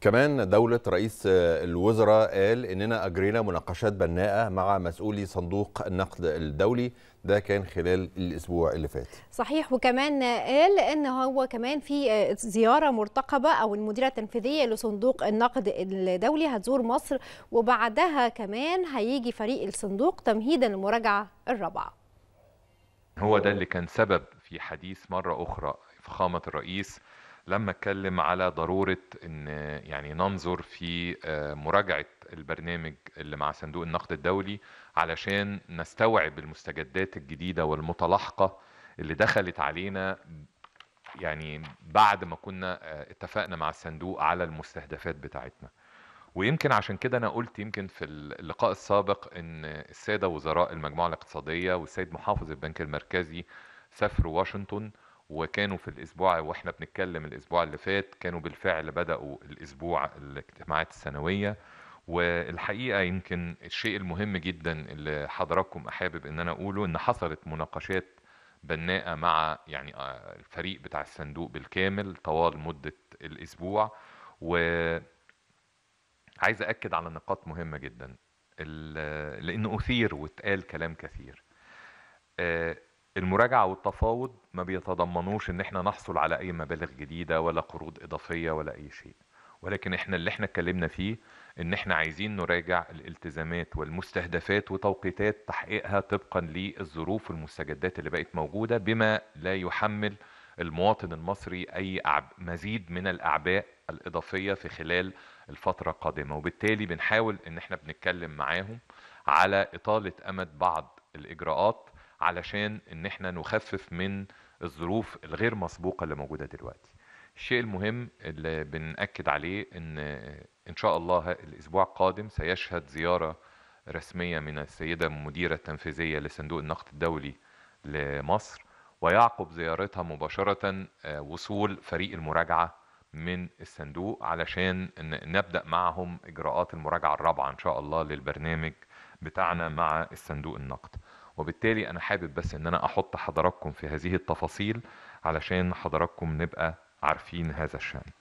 كمان دولة رئيس الوزراء قال إننا أجرينا مناقشات بناءة مع مسؤولي صندوق النقد الدولي ده كان خلال الأسبوع اللي فات صحيح وكمان قال إن هو كمان في زيارة مرتقبة أو المديرة التنفيذية لصندوق النقد الدولي هتزور مصر وبعدها كمان هيجي فريق الصندوق تمهيدا للمراجعة الرابعة هو ده اللي كان سبب في حديث مرة أخرى فخامة الرئيس لما اتكلم على ضروره ان يعني ننظر في آه، مراجعه البرنامج اللي مع صندوق النقد الدولي علشان نستوعب المستجدات الجديده والمتلاحقه اللي دخلت علينا يعني بعد ما كنا آه، اتفقنا مع الصندوق على المستهدفات بتاعتنا ويمكن عشان كده انا قلت يمكن في اللقاء السابق ان الساده وزراء المجموعه الاقتصاديه والسيد محافظ البنك المركزي سافروا واشنطن وكانوا في الاسبوع واحنا بنتكلم الاسبوع اللي فات كانوا بالفعل بداوا الاسبوع الاجتماعات السنويه والحقيقه يمكن الشيء المهم جدا اللي حضراتكم احابب ان انا اقوله ان حصلت مناقشات بناءه مع يعني آه، الفريق بتاع الصندوق بالكامل طوال مده الاسبوع و عايز اكد على نقاط مهمه جدا لانه اثير واتقال كلام كثير آه، المراجعة والتفاوض ما بيتضمنوش ان احنا نحصل على اي مبالغ جديدة ولا قروض اضافية ولا اي شيء ولكن احنا اللي احنا اتكلمنا فيه ان احنا عايزين نراجع الالتزامات والمستهدفات وتوقيتات تحقيقها طبقا للظروف والمستجدات اللي بقت موجودة بما لا يحمل المواطن المصري اي مزيد من الاعباء الاضافية في خلال الفترة القادمة وبالتالي بنحاول ان احنا بنتكلم معاهم على اطالة امد بعض الاجراءات علشان ان احنا نخفف من الظروف الغير مسبوقه اللي موجوده دلوقتي الشيء المهم اللي بنأكد عليه ان ان شاء الله الاسبوع القادم سيشهد زياره رسميه من السيده المديره التنفيذيه لصندوق النقد الدولي لمصر ويعقب زيارتها مباشره آه، وصول فريق المراجعه من الصندوق علشان نبدا معهم اجراءات المراجعه الرابعه ان شاء الله للبرنامج بتاعنا مع الصندوق النقد وبالتالي انا حابب بس ان انا احط حضراتكم في هذه التفاصيل علشان حضراتكم نبقى عارفين هذا الشأن